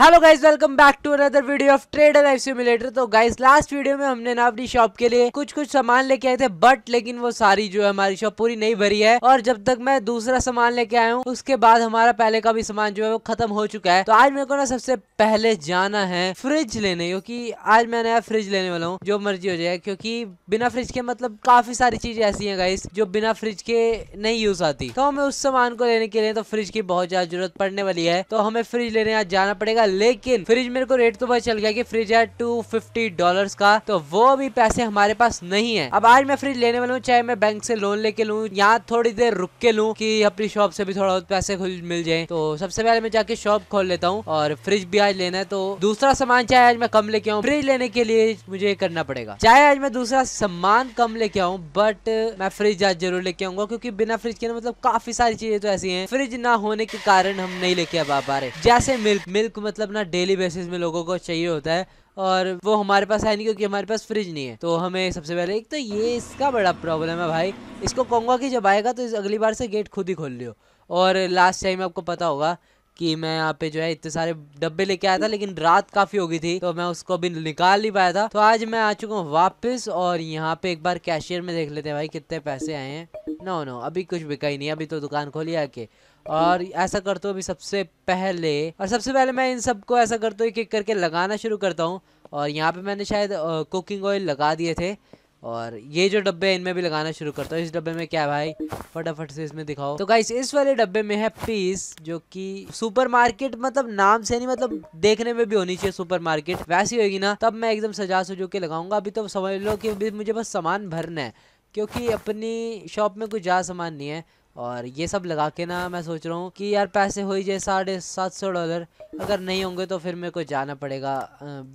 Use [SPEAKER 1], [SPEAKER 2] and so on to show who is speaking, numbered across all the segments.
[SPEAKER 1] hello guys welcome back to another video of trade life simulator तो guys last video में हमने ना अपनी शॉप के लिए कुछ कुछ सामान लेके आए थे बट लेकिन वो सारी जो है हमारी शॉप पूरी नहीं भरी है और जब तक मैं दूसरा सामान लेके आया हूँ उसके बाद हमारा पहले का भी सामान जो है वो खत्म हो चुका है तो आज मेरे को ना सबसे पहले जाना है फ्रिज लेने क्योंकि आज मैं नया फ्रिज लेने वाला हूँ जो मर्जी हो जाए क्योंकि बिना फ्रिज के मतलब काफी सारी चीजें ऐसी है गाइस जो बिना फ्रिज के नहीं यूज आती तो हमें उस सामान को लेने के लिए तो फ्रिज की बहुत ज्यादा जरूरत पड़ने वाली है तो हमें फ्रिज लेने आज जाना पड़ेगा लेकिन फ्रिज मेरे को रेट तो पता चल गया कि फ्रिज है टू फिफ्टी डॉलर का तो वो भी पैसे हमारे पास नहीं है अब आज मैं फ्रिज लेने वाला हूँ चाहे मैं बैंक से लोन लेके लू या थोड़ी देर रुक के लूँ की अपनी शॉप से भी थोड़ा बहुत पैसे मिल जाए तो सबसे पहले मैं जाके शॉप खोल लेता हूँ और फ्रिज भी आज लेना है तो दूसरा सामान चाहे आज मैं कम लेके आऊँ फ्रिज लेने के लिए मुझे करना पड़ेगा चाहे आज मैं दूसरा सामान कम लेके आऊँ बट मैं फ्रिज आज जरूर लेके आऊंगा क्योंकि बिना फ्रिज के ना मतलब काफी सारी चीजें तो ऐसी हैं फ्रिज ना होने के कारण हम नहीं लेके अब आ पा रहे जैसे मिल्क मिल्क मतलब मतलब ना डेली बेसिस में लोगों को चाहिए होता है और वो हमारे पास है नहीं क्योंकि हमारे पास फ्रिज नहीं है तो हमें सबसे पहले एक तो ये इसका बड़ा प्रॉब्लम है भाई इसको कहूँगा कि जब आएगा तो अगली बार से गेट खुद ही खोल लियो और लास्ट टाइम आपको पता होगा कि मैं यहाँ पे जो है इतने सारे डब्बे लेके आया था लेकिन रात काफ़ी हो गई थी तो मैं उसको अभी निकाल नहीं पाया था तो आज मैं आ चुका हूँ वापस और यहाँ पे एक बार कैशियर में देख लेते हैं भाई कितने पैसे आए हैं नो नो अभी कुछ बिका ही नहीं अभी तो दुकान खोली आके और ऐसा करते अभी सबसे पहले और सबसे पहले मैं इन सबको ऐसा करते एक एक करके लगाना शुरू करता हूँ और यहाँ पे मैंने शायद कुकिंग ऑयल लगा दिए थे और ये जो डब्बे इनमें भी लगाना शुरू करता हूँ इस डब्बे में क्या है भाई फटाफट से इसमें दिखाओ तो गाइस इस वाले डब्बे में है पीस जो कि सुपरमार्केट मतलब नाम से नहीं मतलब देखने में भी होनी चाहिए सुपरमार्केट वैसी होगी ना तब मैं एकदम सजा सजो के लगाऊंगा अभी तो समझ लो कि मुझे बस सामान भरना है क्योंकि अपनी शॉप में कुछ ज़्यादा सामान नहीं है और ये सब लगा के ना मैं सोच रहा हूँ कि यार पैसे हो ही जाए साढ़े सात सौ डॉलर अगर नहीं होंगे तो फिर मेरे को जाना पड़ेगा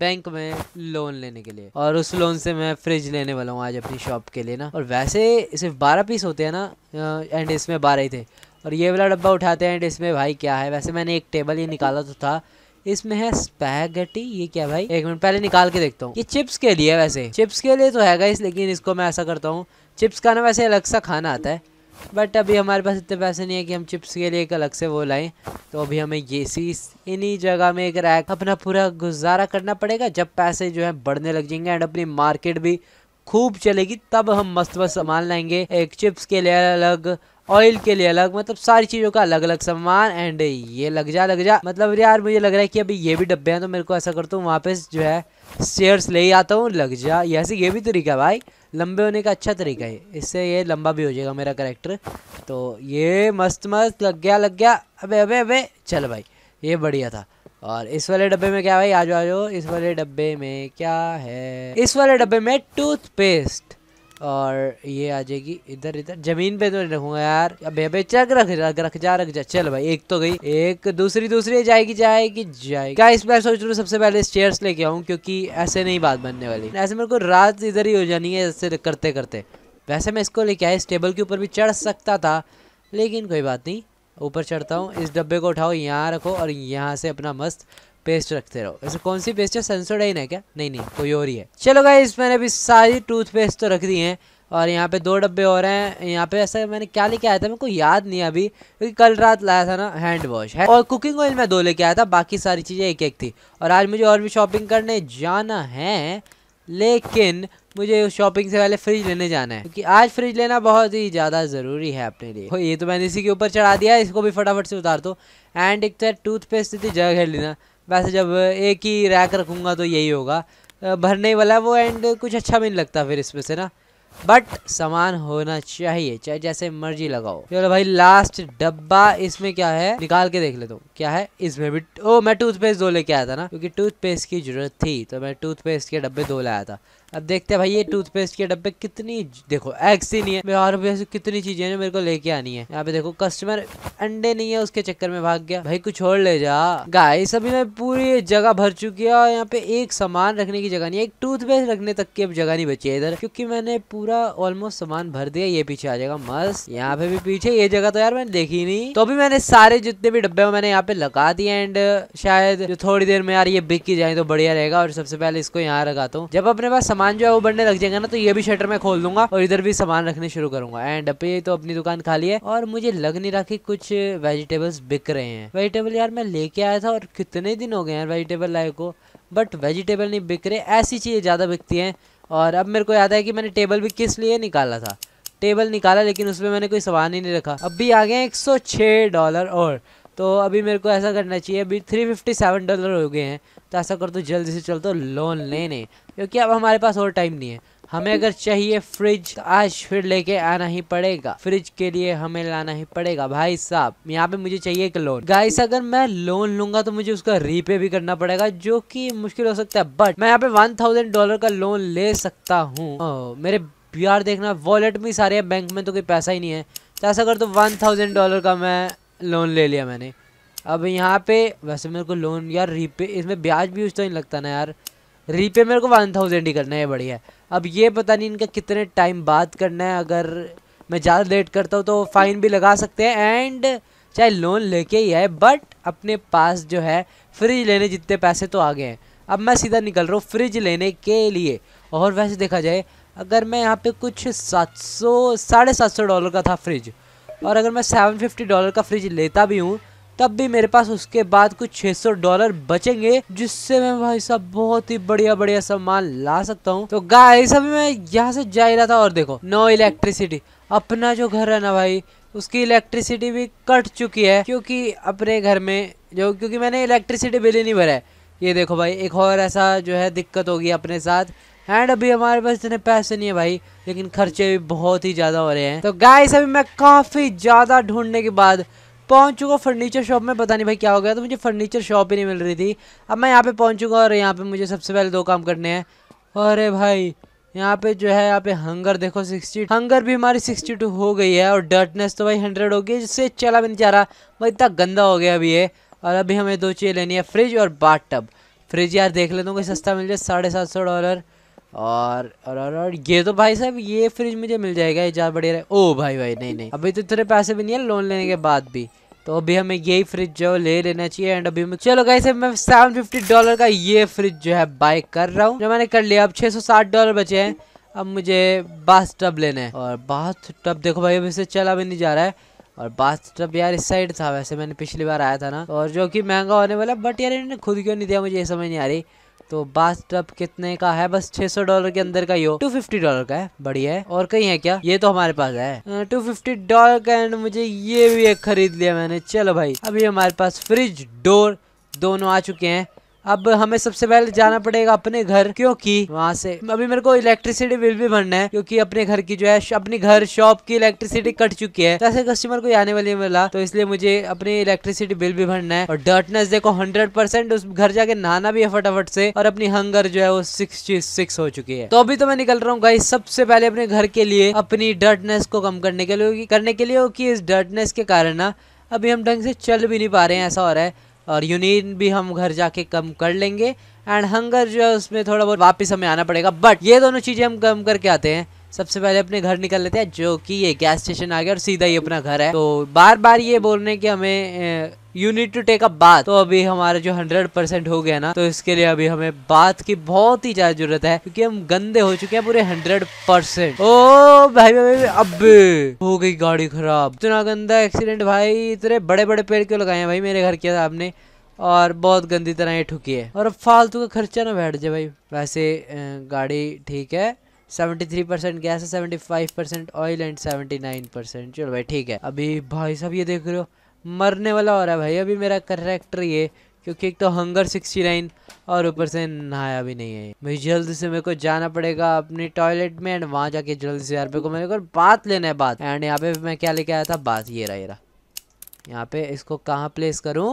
[SPEAKER 1] बैंक में लोन लेने के लिए और उस लोन से मैं फ्रिज लेने वाला हूँ आज अपनी शॉप के लिए ना और वैसे सिर्फ बारह पीस होते हैं ना एंड इसमें बारह ही थे और ये वाला डब्बा उठाते हैं एंड इसमें भाई क्या है वैसे मैंने एक टेबल ही निकाला तो था इसमें है स्पैगेटी ये क्या भाई एक मिनट पहले निकाल के देखता हूँ ये चिप्स के लिए वैसे चिप्स के लिए तो है इस लेकिन इसको मैं ऐसा करता हूँ चिप्स का ना वैसे अलग सा खाना आता है बट अभी हमारे पास इतने पैसे नहीं है कि हम चिप्स के लिए एक अलग से वो लाएं तो अभी हमें ये सी इन्हीं जगह में एक रैक अपना पूरा गुजारा करना पड़ेगा जब पैसे जो है बढ़ने लग जाएंगे एंड अपनी मार्केट भी खूब चलेगी तब हम मस्त मस्त सामान लाएंगे एक चिप्स के लिए अलग ऑयल के लिए अलग मतलब सारी चीज़ों का अलग अलग सामान एंड ये लग जा लग जा मतलब यार मुझे लग रहा है कि अभी ये भी डब्बे हैं तो मेरे को ऐसा करता तो हूँ वहाँ पे जो है शेयर्स ले ही आता हूँ लग जा ऐसे ये भी तरीका है भाई लंबे होने का अच्छा तरीका है इससे ये लंबा भी हो जाएगा मेरा करेक्टर तो ये मस्त मस्त लग गया लग गया अबे अबे अबे चल भाई ये बढ़िया था और इस वाले डब्बे में क्या भाई आ जाओ आ जाओ इस वाले डब्बे में क्या है इस वाले डब्बे में टूथपेस्ट और ये आ जाएगी इधर इधर जमीन पे तो नहीं रखूंगा यार अबे अबे चक रख रख रख जा रख जा चल भाई एक तो गई एक दूसरी दूसरी जाएगी जाएगी जाएगी क्या इस बार सोच रहा हूँ सबसे पहले स्टेयर्स लेके आऊँ क्योंकि ऐसे नहीं बात बनने वाली ऐसे मेरे को रात इधर ही हो जानी है ऐसे करते करते वैसे मैं इसको लेके आया इस टेबल के ऊपर भी चढ़ सकता था लेकिन कोई बात नहीं ऊपर चढ़ता हूँ इस डब्बे को उठाओ यहाँ रखो और यहाँ से अपना मस्त पेस्ट रखते रहो ऐसे कौन सी पेस्ट है सेंसोडाइन है क्या नहीं नहीं कोई और ही है चलो गाइस मैंने अभी सारी टूथपेस्ट तो रख दी हैं और यहाँ पे दो डब्बे हो रहे हैं यहाँ पे ऐसा मैंने क्या लेके आया था मेरे को याद नहीं अभी क्योंकि कल रात लाया था ना हैंड वॉश है और कुकिंग ऑयल मैं दो लेके आया था बाकी सारी चीज़ें एक एक थी और आज मुझे और भी शॉपिंग करने जाना है लेकिन मुझे शॉपिंग से पहले फ्रिज लेने जाना है क्योंकि आज फ्रिज लेना बहुत ही ज़्यादा ज़रूरी है अपने लिए ये तो मैंने इसी के ऊपर चढ़ा दिया इसको भी फटाफट से उतार दो एंड एक तो टूथपेस्ट थी जगह खेल लेना वैसे जब एक ही रैक रखूँगा तो यही होगा भरने वाला वो एंड कुछ अच्छा भी नहीं लगता फिर इसमें से ना बट सामान होना चाहिए चाहे जैसे मर्जी लगाओ चलो भाई लास्ट डब्बा इसमें क्या है निकाल के देख ले तो क्या है इसमें भी ओ मैं टूथपेस्ट दो लेके आया था ना क्योंकि टूथपेस्ट की जरूरत थी तो मैं टूथपेस्ट के डब्बे दो लाया था अब देखते हैं भाई ये टूथपेस्ट के डब्बे कितनी देखो एग्स ही नहीं है भी ऐसी कितनी चीजें हैं मेरे को लेके आनी है यहाँ पे देखो कस्टमर अंडे नहीं है उसके चक्कर में भाग गया भाई कुछ और ले जा गाइस अभी मैं पूरी जगह भर चुकी है और यहाँ पे एक सामान रखने की जगह नहीं है एक टूथपेस्ट रखने तक की अब जगह नहीं बची है इधर क्योंकि मैंने पूरा ऑलमोस्ट सामान भर दिया ये पीछे आ जाएगा मस्त यहाँ पे भी पीछे ये जगह तो यार मैंने देखी नहीं तो अभी मैंने सारे जितने भी डब्बे मैंने यहाँ पे लगा दिए एंड शायद थोड़ी देर में यार ये बिक जाए तो बढ़िया रहेगा और सबसे पहले इसको यहाँ लगाता हूँ जब अपने पास सामान जो है वो बढ़ने लग जाएगा ना तो ये भी शटर में खोल दूंगा और इधर भी सामान रखने शुरू करूंगा एंड अभी तो अपनी दुकान खाली है और मुझे लग नहीं रहा कि कुछ वेजिटेबल्स बिक रहे हैं वेजिटेबल यार मैं लेके आया था और कितने दिन हो गए यार वेजिटेबल लाए को बट वेजिटेबल नहीं बिक रहे ऐसी चीज़ें ज़्यादा बिकती हैं और अब मेरे को याद है कि मैंने टेबल भी किस लिए निकाला था टेबल निकाला लेकिन उसमें मैंने कोई सामान ही नहीं रखा अब भी आ गए 106 डॉलर और तो अभी मेरे को ऐसा करना चाहिए अभी 357 डॉलर हो गए हैं तो ऐसा कर दो तो जल्दी से चल दो तो लोन लेने क्योंकि अब हमारे पास और टाइम नहीं है हमें अगर चाहिए फ्रिज तो आज फिर लेके आना ही पड़ेगा फ्रिज के लिए हमें लाना ही पड़ेगा भाई साहब यहाँ पे मुझे चाहिए एक लोन गाइस अगर मैं लोन लूंगा तो मुझे उसका रीपे भी करना पड़ेगा जो कि मुश्किल हो सकता है बट मैं यहाँ पे वन थाउजेंड डॉलर का लोन ले सकता हूँ मेरे प्यार देखना वॉलेट में सारे बैंक में तो कोई पैसा ही नहीं है तो ऐसा कर तो वन थाउजेंड डॉलर का मैं लोन ले लिया मैंने अब यहाँ पे वैसे मेरे को लोन यार रीपे इसमें ब्याज भी उस तो नहीं लगता ना यार रीपे मेरे को वन थाउजेंड ही करना है बढ़िया अब ये पता नहीं इनका कितने टाइम बाद करना है अगर मैं ज़्यादा लेट करता हूँ तो फ़ाइन भी लगा सकते हैं एंड चाहे लोन लेके ही है बट अपने पास जो है फ्रिज लेने जितने पैसे तो आ गए हैं अब मैं सीधा निकल रहा हूँ फ्रिज लेने के लिए और वैसे देखा जाए अगर मैं यहाँ पे कुछ सात सौ साढ़े सात सौ डॉलर का था फ्रिज और अगर मैं सेवन फिफ्टी डॉलर का फ्रिज लेता भी हूँ तब भी मेरे पास उसके बाद कुछ 600 डॉलर बचेंगे जिससे मैं भाई साहब बहुत ही बढ़िया बढ़िया सामान ला सकता हूँ तो गाइस अभी मैं यहाँ से जा ही रहा था और देखो नो इलेक्ट्रिसिटी अपना जो घर है ना भाई उसकी इलेक्ट्रिसिटी भी कट चुकी है क्योंकि अपने घर में जो क्योंकि मैंने इलेक्ट्रिसिटी बिल ही नहीं भरा है ये देखो भाई एक और ऐसा जो है दिक्कत होगी अपने साथ एंड अभी हमारे पास इतने पैसे नहीं है भाई लेकिन खर्चे भी बहुत ही ज़्यादा हो रहे हैं तो गाइस अभी मैं काफ़ी ज़्यादा ढूंढने के बाद पहुंच चुका फर्नीचर शॉप में पता नहीं भाई क्या हो गया तो मुझे फर्नीचर शॉप ही नहीं मिल रही थी अब मैं यहाँ पे पहुंच चुका और यहाँ पे मुझे सबसे पहले दो काम करने हैं अरे भाई यहाँ पे जो है यहाँ पे हंगर देखो सिक्सटी हंगर भी हमारी सिक्सटी टू हो गई है और डर्टनेस तो भाई हंड्रेड हो गई जिससे चला भी नहीं जा रहा भाई इतना गंदा हो गया अभी ये और अभी हमें दो चीज़ें लेनी है फ्रिज और बाथ टब फ्रिज यार देख लेता हूँ कोई सस्ता मिल जाए साढ़े सात सौ डॉलर और और और, और ये तो भाई साहब ये फ्रिज मुझे मिल जाएगा ये चार बढ़िया ओ भाई भाई नहीं नहीं अभी तो इतने पैसे भी नहीं है लोन लेने के बाद भी तो अभी हमें यही फ्रिज जो ले लेना चाहिए एंड अभी मैं चलो गाइस मैं फिफ्टी डॉलर का ये फ्रिज जो है बाय कर रहा हूँ जो मैंने कर लिया अब सौ साठ डॉलर बचे हैं अब मुझे बाथ टब लेना है और बाथ टब देखो भाई अभी से चला भी नहीं जा रहा है और बाथ टब यार इस साइड था वैसे मैंने पिछली बार आया था ना और जो कि महंगा होने वाला बट यार इन्होंने खुद क्यों नहीं दिया मुझे ये समझ नहीं आ रही तो बास टब कितने का है बस 600 डॉलर के अंदर का ही हो 250 डॉलर का है बढ़िया है और कहीं है क्या ये तो हमारे पास है टू फिफ्टी डॉलर का एंड मुझे ये भी एक खरीद लिया मैंने चलो भाई अभी हमारे पास फ्रिज डोर दोनों आ चुके हैं अब हमें सबसे पहले जाना पड़ेगा अपने घर क्योंकि वहाँ से अभी मेरे को इलेक्ट्रिसिटी बिल भी भरना है क्योंकि अपने घर की जो है अपने घर शॉप की इलेक्ट्रिसिटी कट चुकी है ऐसे कस्टमर को आने वाली मिला तो इसलिए मुझे अपनी इलेक्ट्रिसिटी बिल भी भरना है और डर्टनेस देखो हंड्रेड परसेंट उस घर जाके नहाना भी है फटाफट से और अपनी हंगर जो है वो सिक्सटी सिक्स हो चुकी है तो अभी तो मैं निकल रहा हूँ गाई सबसे पहले अपने घर के लिए अपनी डर्टनेस को कम करने के लिए करने के लिए इस डर्टनेस के कारण ना अभी हम ढंग से चल भी नहीं पा रहे हैं ऐसा हो रहा है और यूनियन भी हम घर जाके कम कर लेंगे एंड हंगर जो है उसमें थोड़ा बहुत वापस हमें आना पड़ेगा बट ये दोनों चीज़ें हम कम करके आते हैं सबसे पहले अपने घर निकल लेते हैं जो कि ये गैस स्टेशन आ गया और सीधा ही अपना घर है तो बार बार ये बोलने की कि हमें you need to take a बात तो अभी हमारा जो हंड्रेड परसेंट हो गया ना तो इसके लिए अभी हमें बात की बहुत ही ज्यादा जरूरत है क्योंकि हम गंदे हो चुके हैं पूरे हंड्रेड परसेंट ओ भाई भाई, भाई अब हो गई गाड़ी खराब इतना गंदा एक्सीडेंट भाई इतने बड़े बड़े पेड़ क्यों लगाए हैं भाई मेरे घर के सामने और बहुत गंदी तरह ये ठुकी है और अब फालतू का खर्चा ना बैठ जाए भाई वैसे गाड़ी ठीक है सेवेंटी थ्री परसेंट गैस है seventy five percent oil and seventy nine percent चलो भाई ठीक है अभी भाई साहब ये देख रहे हो मरने वाला हो रहा है भाई अभी मेरा करेक्टर ये क्योंकि एक तो हंगर सिक्सटी नाइन और ऊपर से नहाया भी नहीं है भाई जल्द से मेरे को जाना पड़ेगा अपने टॉयलेट में एंड वहाँ जाके जल्द से यार मेरे को मेरे को बात लेना है बात एंड यहाँ पे मैं क्या लेके आया था बात ये रहा ये रहा यहाँ पे इसको कहाँ प्लेस करूँ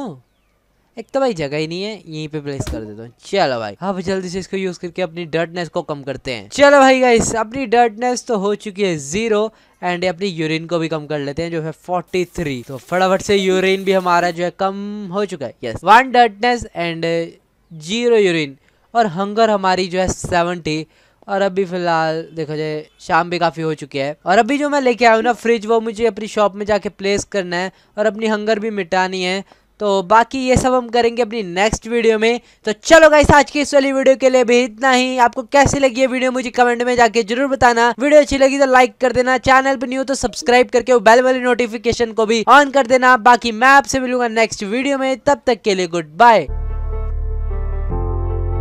[SPEAKER 1] एक तो भाई जगह ही नहीं है यहीं पे प्लेस कर देता हूँ चलो भाई अब हाँ, जल्दी से इसको यूज करके अपनी डर्टनेस को कम करते हैं चलो भाई गाइस अपनी डर्टनेस तो हो चुकी है जीरो एंड अपनी यूरिन को भी कम कर लेते हैं जो है फोर्टी थ्री तो फटाफट से यूरिन भी हमारा जो है कम हो चुका है yes one dirtiness and zero urine और हंगर हमारी जो है सेवेंटी और अभी फिलहाल देखो जाए शाम भी काफ़ी हो चुकी है और अभी जो मैं लेके आया हूँ ना फ्रिज वो मुझे अपनी शॉप में जाके प्लेस करना है और अपनी हंगर भी मिटानी है तो बाकी ये सब हम करेंगे अपनी नेक्स्ट वीडियो में तो चलो गाइस आज की इस वाली वीडियो के लिए भी इतना ही आपको कैसी लगी ये वीडियो मुझे कमेंट में जाके जरूर बताना वीडियो अच्छी लगी तो लाइक कर देना चैनल पर न्यू तो सब्सक्राइब करके बेल वाली नोटिफिकेशन को भी ऑन कर देना बाकी मैं आपसे मिलूंगा नेक्स्ट वीडियो में तब तक के लिए गुड बाय